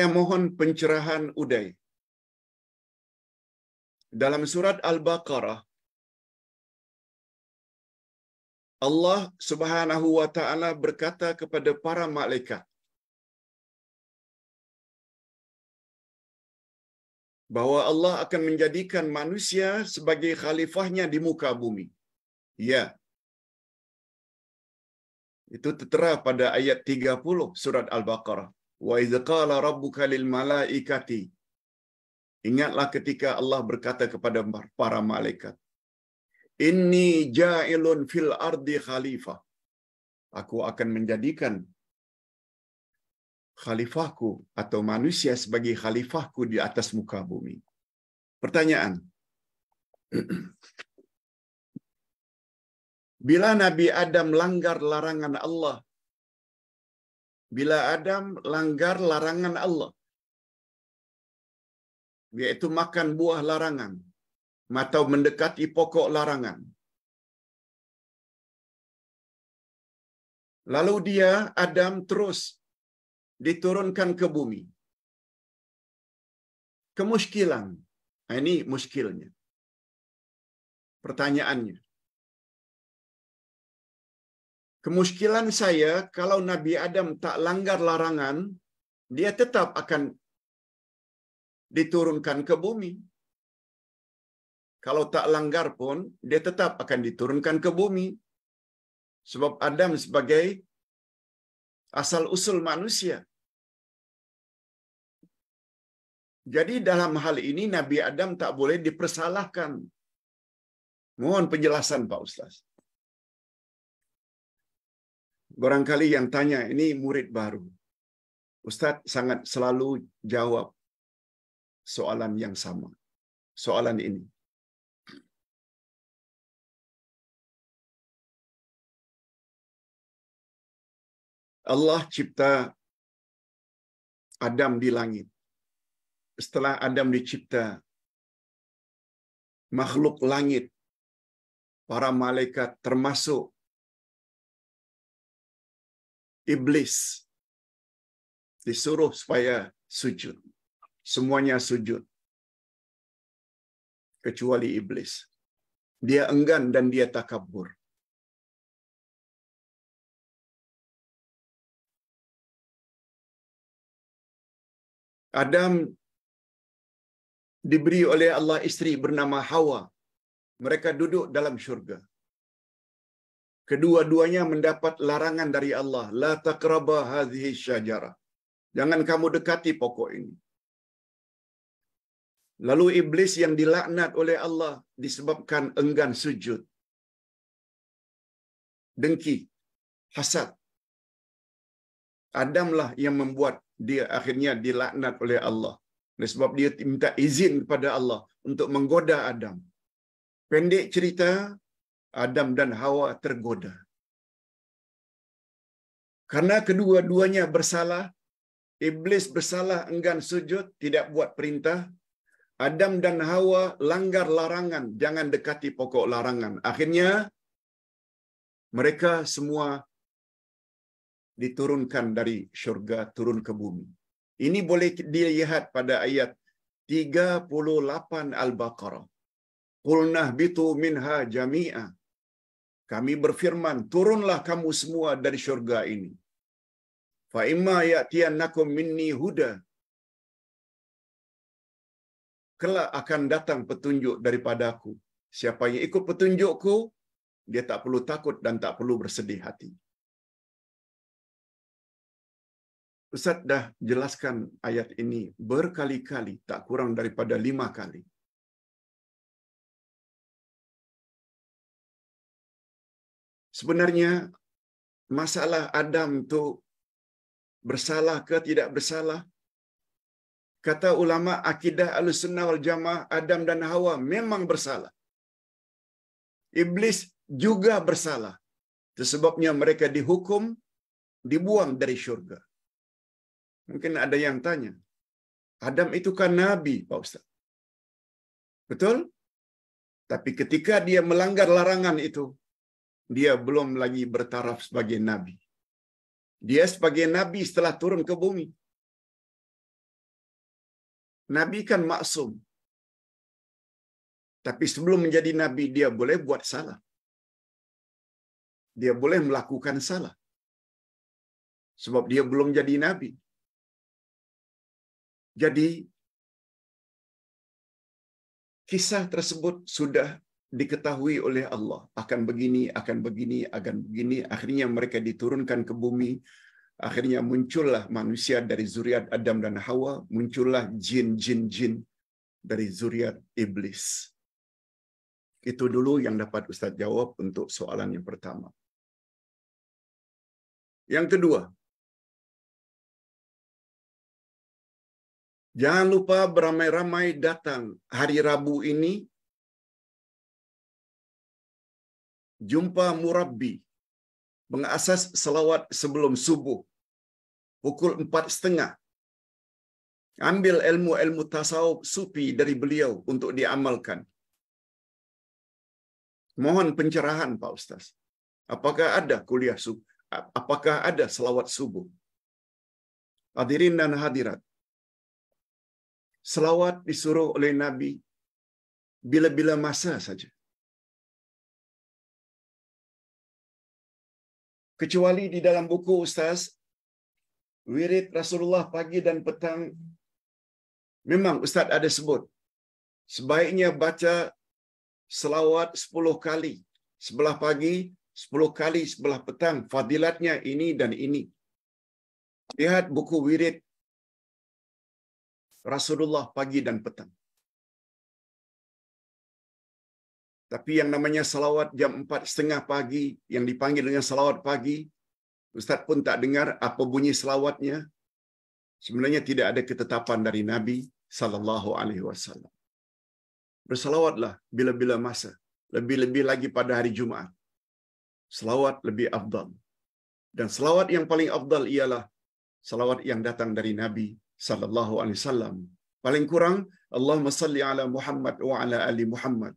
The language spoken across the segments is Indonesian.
Saya eh, mohon pencerahan Uday. Dalam surat Al-Baqarah, Allah Subhanahu wa taala berkata kepada para malaikat bahwa Allah akan menjadikan manusia sebagai khalifahnya di muka bumi. Ya. Itu tertera pada ayat 30 surat Al-Baqarah. Wa idh rabbuka lil malaikati Ingatlah ketika Allah berkata kepada para malaikat, "Inni ja'ilun fil ardi khalifah." Aku akan menjadikan khalifahku atau manusia sebagai khalifahku di atas muka bumi. Pertanyaan. Bila Nabi Adam langgar larangan Allah bila Adam langgar larangan Allah. Yaitu makan buah larangan atau mendekati pokok larangan. Lalu dia Adam terus diturunkan ke bumi. Kemuskilan. Nah, ini muskilnya. Pertanyaannya. Kemuskilan saya kalau Nabi Adam tak langgar larangan, dia tetap akan diturunkan ke bumi. Kalau tak langgar pun, dia tetap akan diturunkan ke bumi. Sebab Adam sebagai asal usul manusia. Jadi dalam hal ini Nabi Adam tak boleh dipersalahkan. Mohon penjelasan Pak Ustaz barangkali yang tanya, ini murid baru. Ustadz sangat selalu jawab soalan yang sama. Soalan ini. Allah cipta Adam di langit. Setelah Adam dicipta, makhluk langit, para malaikat termasuk iblis disuruh supaya sujud. Semuanya sujud. Kecuali iblis. Dia enggan dan dia takabur. Adam diberi oleh Allah istri bernama Hawa. Mereka duduk dalam syurga. kedua-duanya mendapat larangan dari Allah la taqraba hadhihi syajara jangan kamu dekati pokok ini lalu iblis yang dilaknat oleh Allah disebabkan enggan sujud dengki hasad Adamlah yang membuat dia akhirnya dilaknat oleh Allah sebab dia minta izin kepada Allah untuk menggoda Adam pendek cerita Adam dan Hawa tergoda. Karena kedua-duanya bersalah, iblis bersalah enggan sujud, tidak buat perintah. Adam dan Hawa langgar larangan, jangan dekati pokok larangan. Akhirnya mereka semua diturunkan dari syurga turun ke bumi. Ini boleh dilihat pada ayat 38 Al-Baqarah. Qulnah bitu minha jami'a kami berfirman, turunlah kamu semua dari syurga ini. Fa'imma imma minni huda. Kelak akan datang petunjuk daripadaku. Siapa yang ikut petunjukku, dia tak perlu takut dan tak perlu bersedih hati. Ustaz dah jelaskan ayat ini berkali-kali, tak kurang daripada lima kali. Sebenarnya masalah Adam itu bersalah ke tidak bersalah? Kata ulama akidah al-sunnah wal-jamaah Adam dan Hawa memang bersalah. Iblis juga bersalah. Sebabnya mereka dihukum, dibuang dari syurga. Mungkin ada yang tanya, Adam itu kan nabi, Pak Ustaz. Betul? Tapi ketika dia melanggar larangan itu, dia belum lagi bertaraf sebagai nabi. Dia sebagai nabi setelah turun ke bumi. Nabi kan maksum. Tapi sebelum menjadi nabi dia boleh buat salah. Dia boleh melakukan salah. Sebab dia belum jadi nabi. Jadi kisah tersebut sudah diketahui oleh Allah akan begini, akan begini, akan begini. Akhirnya mereka diturunkan ke bumi. Akhirnya muncullah manusia dari zuriat Adam dan Hawa, muncullah jin-jin-jin dari zuriat iblis. Itu dulu yang dapat ustadz jawab untuk soalan yang pertama. Yang kedua, jangan lupa beramai-ramai datang hari Rabu ini jumpa murabbi, mengasas selawat sebelum subuh, pukul empat setengah. Ambil ilmu-ilmu tasawuf supi dari beliau untuk diamalkan. Mohon pencerahan Pak Ustaz. Apakah ada kuliah subuh? Apakah ada selawat subuh? Hadirin dan hadirat. Selawat disuruh oleh Nabi bila-bila masa saja. Kecuali di dalam buku Ustaz, wirid Rasulullah pagi dan petang, memang Ustaz ada sebut, sebaiknya baca selawat 10 kali sebelah pagi, 10 kali sebelah petang, fadilatnya ini dan ini. Lihat buku wirid Rasulullah pagi dan petang. Tapi yang namanya salawat jam empat setengah pagi, yang dipanggil dengan salawat pagi, Ustadz pun tak dengar apa bunyi salawatnya. Sebenarnya tidak ada ketetapan dari Nabi Sallallahu Alaihi Wasallam. Bersalawatlah bila-bila masa, lebih-lebih lagi pada hari Jumaat. Salawat lebih afdal. Dan salawat yang paling afdal ialah salawat yang datang dari Nabi Sallallahu Alaihi Wasallam. Paling kurang, Allahumma salli ala Muhammad wa ala ali Muhammad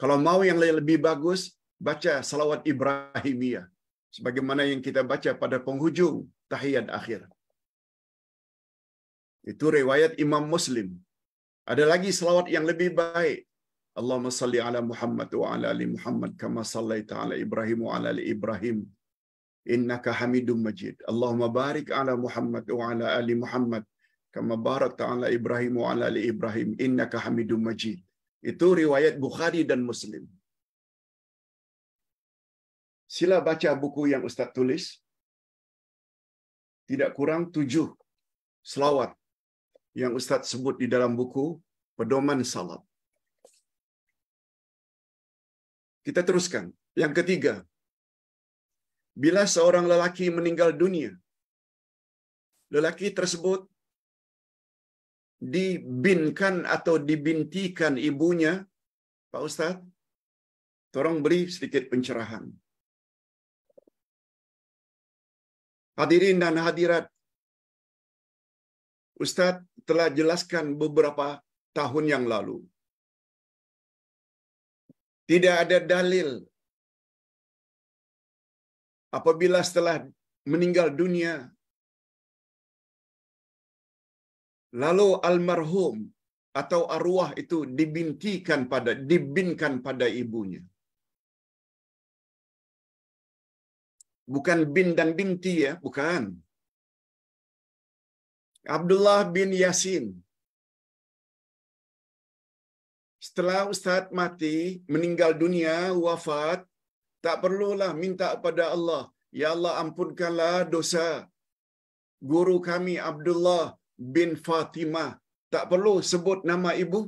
kalau mau yang lebih bagus, baca salawat Ibrahimiyah. Sebagaimana yang kita baca pada penghujung tahiyat akhir. Itu riwayat Imam Muslim. Ada lagi salawat yang lebih baik. Allahumma salli ala Muhammad wa ala ali Muhammad kama salli ta'ala Ibrahim wa ala ali Ibrahim innaka hamidum majid. Allahumma barik ala Muhammad wa ala ali Muhammad kama barakta ala Ibrahim wa ala ali Ibrahim innaka hamidum majid. Itu riwayat Bukhari dan Muslim. Sila baca buku yang Ustaz tulis. Tidak kurang tujuh selawat yang Ustaz sebut di dalam buku Pedoman Salat. Kita teruskan. Yang ketiga, bila seorang lelaki meninggal dunia, lelaki tersebut dibinkan atau dibintikan ibunya, Pak Ustadz? Tolong beri sedikit pencerahan. Hadirin dan hadirat, Ustadz telah jelaskan beberapa tahun yang lalu. Tidak ada dalil apabila setelah meninggal dunia Lalu almarhum atau arwah itu dibintikan pada dibinkan pada ibunya. Bukan bin dan binti ya, bukan. Abdullah bin Yasin. Setelah Ustaz mati, meninggal dunia, wafat, tak perlulah minta pada Allah. Ya Allah ampunkanlah dosa. Guru kami Abdullah bin Fatimah. Tak perlu sebut nama ibu.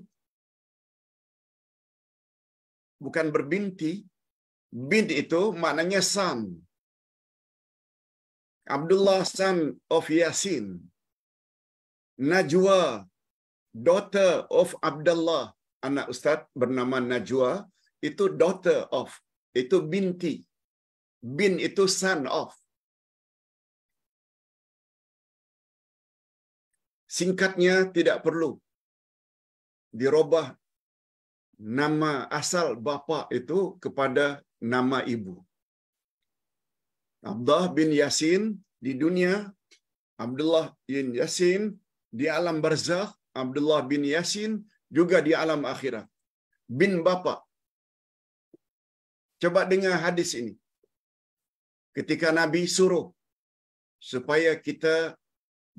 Bukan berbinti. Bint itu maknanya son. Abdullah son of Yasin. Najwa, daughter of Abdullah. Anak ustaz bernama Najwa. Itu daughter of. Itu binti. Bin itu son of. Singkatnya tidak perlu dirubah nama asal bapa itu kepada nama ibu. Abdullah bin Yasin di dunia, Abdullah bin Yasin di alam barzakh, Abdullah bin Yasin juga di alam akhirat. Bin bapa. Coba dengar hadis ini. Ketika Nabi suruh supaya kita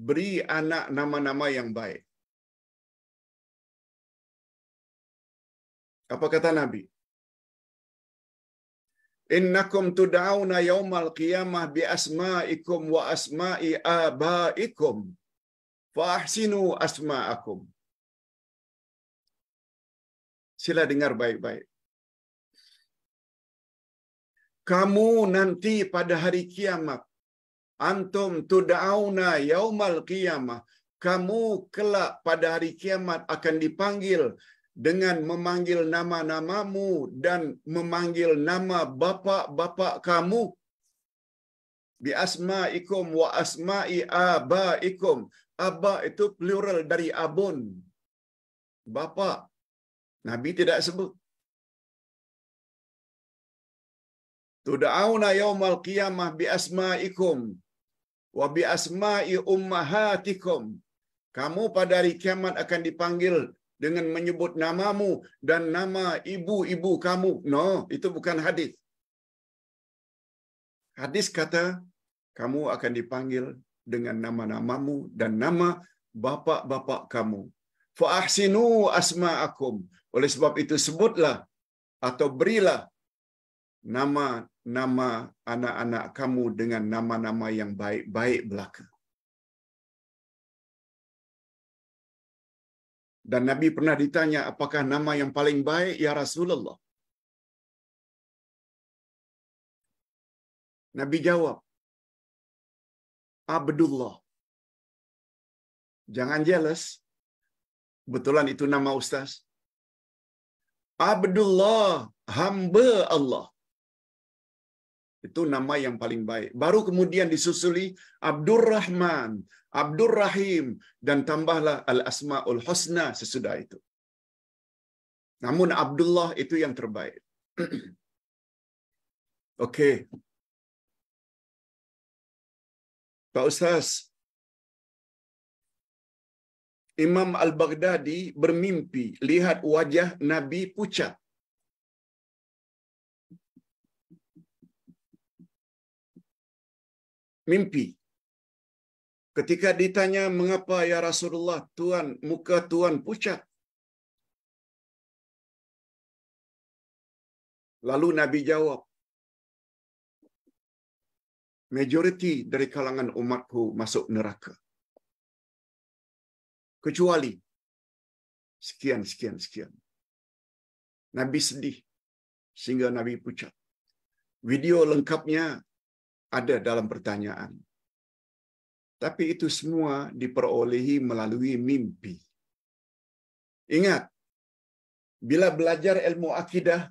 beri anak nama-nama yang baik. Apa kata Nabi? Innakum tud'auna yawmal qiyamah bi asma'ikum wa asma'i abaikum fa ahsinu asma'akum. Sila dengar baik-baik. Kamu nanti pada hari kiamat Antum tud'auna yaumal qiyamah. Kamu kelak pada hari kiamat akan dipanggil dengan memanggil nama-namamu dan memanggil nama bapa-bapa kamu bi asma'ikum wa asma'i abaikum aba itu plural dari abun bapa nabi tidak sebut tud'auna yaumal qiyamah bi asma'ikum wa bi asma'i ummahatikum. Kamu pada hari kiamat akan dipanggil dengan menyebut namamu dan nama ibu-ibu kamu. No, itu bukan hadis. Hadis kata kamu akan dipanggil dengan nama-namamu dan nama bapak-bapak kamu. Fa'ahsinu asma'akum. Oleh sebab itu sebutlah atau berilah nama nama anak-anak kamu dengan nama-nama yang baik-baik belaka. Dan Nabi pernah ditanya, apakah nama yang paling baik, ya Rasulullah? Nabi jawab, Abdullah. Jangan jealous. Betulan itu nama Ustaz. Abdullah, hamba Allah. Itu nama yang paling baik. Baru kemudian disusuli Abdurrahman, Abdurrahim, dan tambahlah Al-Asma'ul Husna sesudah itu. Namun Abdullah itu yang terbaik. Okey. Pak Ustaz, Imam Al-Baghdadi bermimpi lihat wajah Nabi pucat. mimpi. Ketika ditanya mengapa ya Rasulullah Tuhan muka Tuhan pucat. Lalu Nabi jawab, majoriti dari kalangan umatku masuk neraka. Kecuali sekian, sekian, sekian. Nabi sedih sehingga Nabi pucat. Video lengkapnya ada dalam pertanyaan. Tapi itu semua diperolehi melalui mimpi. Ingat, bila belajar ilmu akidah,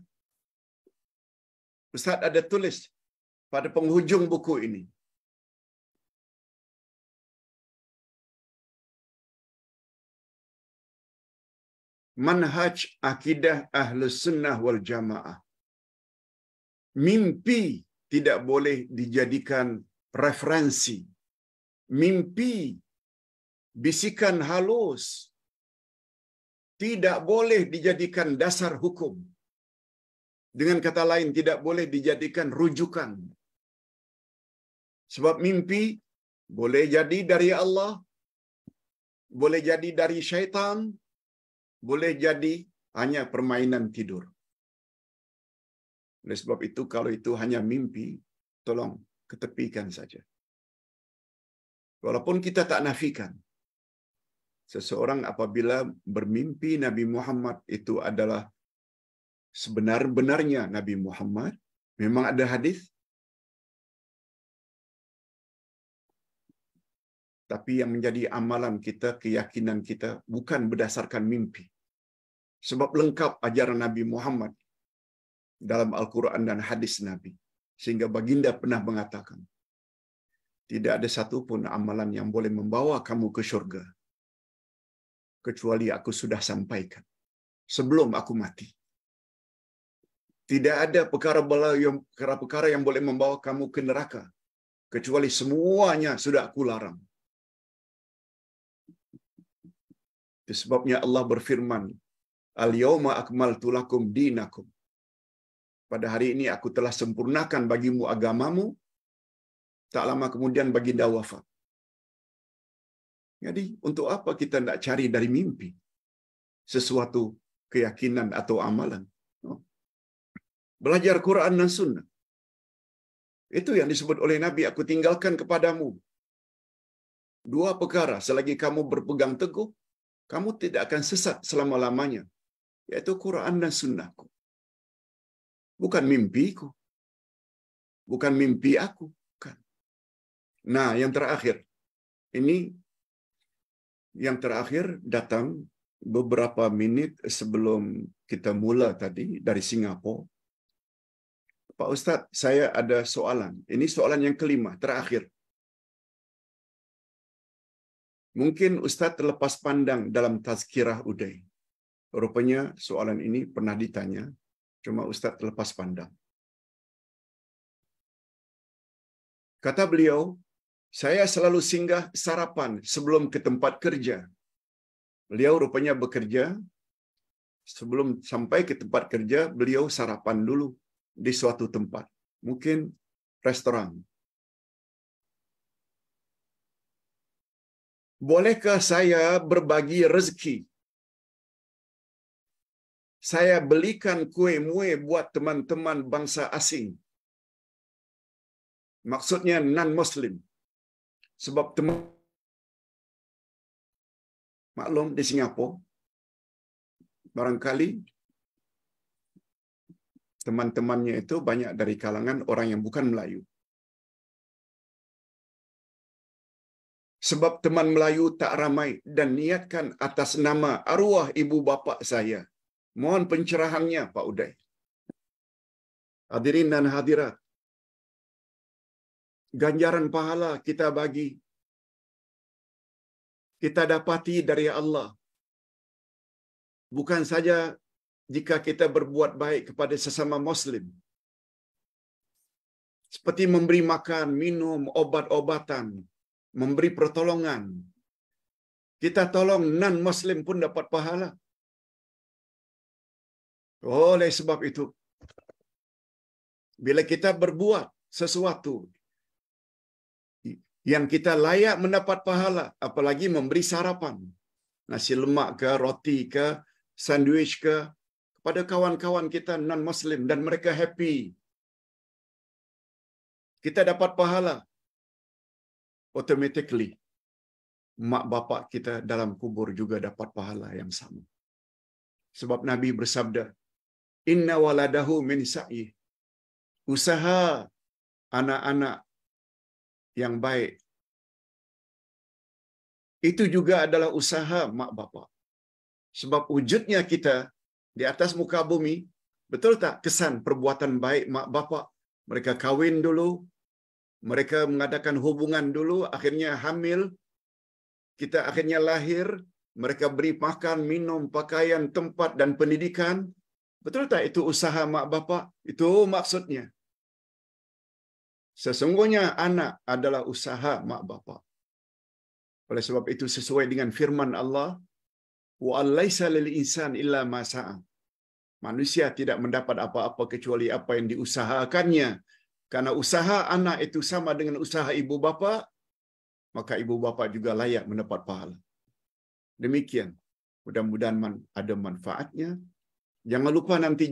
Ustaz ada tulis pada penghujung buku ini. Manhaj akidah ahlus sunnah wal jamaah. Mimpi tidak boleh dijadikan referensi. Mimpi, bisikan halus, tidak boleh dijadikan dasar hukum. Dengan kata lain, tidak boleh dijadikan rujukan. Sebab mimpi boleh jadi dari Allah, boleh jadi dari syaitan, boleh jadi hanya permainan tidur. Oleh sebab itu, kalau itu hanya mimpi, tolong ketepikan saja. Walaupun kita tak nafikan, seseorang apabila bermimpi Nabi Muhammad itu adalah sebenar-benarnya Nabi Muhammad, memang ada hadis. Tapi yang menjadi amalan kita, keyakinan kita, bukan berdasarkan mimpi. Sebab lengkap ajaran Nabi Muhammad dalam Al-Quran dan hadis Nabi. Sehingga baginda pernah mengatakan, tidak ada satupun amalan yang boleh membawa kamu ke surga Kecuali aku sudah sampaikan. Sebelum aku mati. Tidak ada perkara-perkara yang, perkara yang boleh membawa kamu ke neraka. Kecuali semuanya sudah aku larang. disebabnya Allah berfirman, Al-yawma akmaltu lakum dinakum pada hari ini aku telah sempurnakan bagimu agamamu. Tak lama kemudian baginda wafat. Jadi untuk apa kita tidak cari dari mimpi sesuatu keyakinan atau amalan? Belajar Quran dan Sunnah. Itu yang disebut oleh Nabi, aku tinggalkan kepadamu. Dua perkara, selagi kamu berpegang teguh, kamu tidak akan sesat selama-lamanya. Yaitu Quran dan Sunnahku. Bukan mimpiku. Bukan mimpi aku. Bukan. Nah, yang terakhir. Ini yang terakhir datang beberapa menit sebelum kita mula tadi dari Singapura. Pak Ustadz, saya ada soalan. Ini soalan yang kelima, terakhir. Mungkin Ustadz terlepas pandang dalam tazkirah Uday. Rupanya soalan ini pernah ditanya Cuma Ustadz terlepas pandang. Kata beliau, saya selalu singgah sarapan sebelum ke tempat kerja. Beliau rupanya bekerja. Sebelum sampai ke tempat kerja, beliau sarapan dulu di suatu tempat. Mungkin restoran. Bolehkah saya berbagi rezeki saya belikan kue-mue buat teman-teman bangsa asing. Maksudnya non-Muslim. Sebab teman maklum di Singapura, barangkali teman-temannya itu banyak dari kalangan orang yang bukan Melayu. Sebab teman Melayu tak ramai dan niatkan atas nama arwah ibu bapa saya Mohon pencerahannya Pak Uday. Hadirin dan hadirat. Ganjaran pahala kita bagi. Kita dapati dari Allah. Bukan saja jika kita berbuat baik kepada sesama muslim. Seperti memberi makan, minum, obat-obatan, memberi pertolongan. Kita tolong non-muslim pun dapat pahala. Oleh sebab itu, bila kita berbuat sesuatu yang kita layak mendapat pahala, apalagi memberi sarapan, nasi lemak ke, roti ke, sandwich ke, kepada kawan-kawan kita non-Muslim dan mereka happy. Kita dapat pahala. Automatically, mak bapak kita dalam kubur juga dapat pahala yang sama. Sebab Nabi bersabda, Inna waladahu min sa'i. Usaha anak-anak yang baik. Itu juga adalah usaha mak bapak. Sebab wujudnya kita di atas muka bumi, betul tak kesan perbuatan baik mak bapak? Mereka kawin dulu, mereka mengadakan hubungan dulu, akhirnya hamil, kita akhirnya lahir, mereka beri makan, minum, pakaian, tempat, dan pendidikan. Betul tak itu usaha mak bapak? Itu maksudnya. Sesungguhnya anak adalah usaha mak bapak. Oleh sebab itu sesuai dengan firman Allah, wa alaisa lil insan illa Manusia tidak mendapat apa-apa kecuali apa yang diusahakannya. Karena usaha anak itu sama dengan usaha ibu bapa, maka ibu bapa juga layak mendapat pahala. Demikian, mudah-mudahan ada manfaatnya. Jangan lupa nanti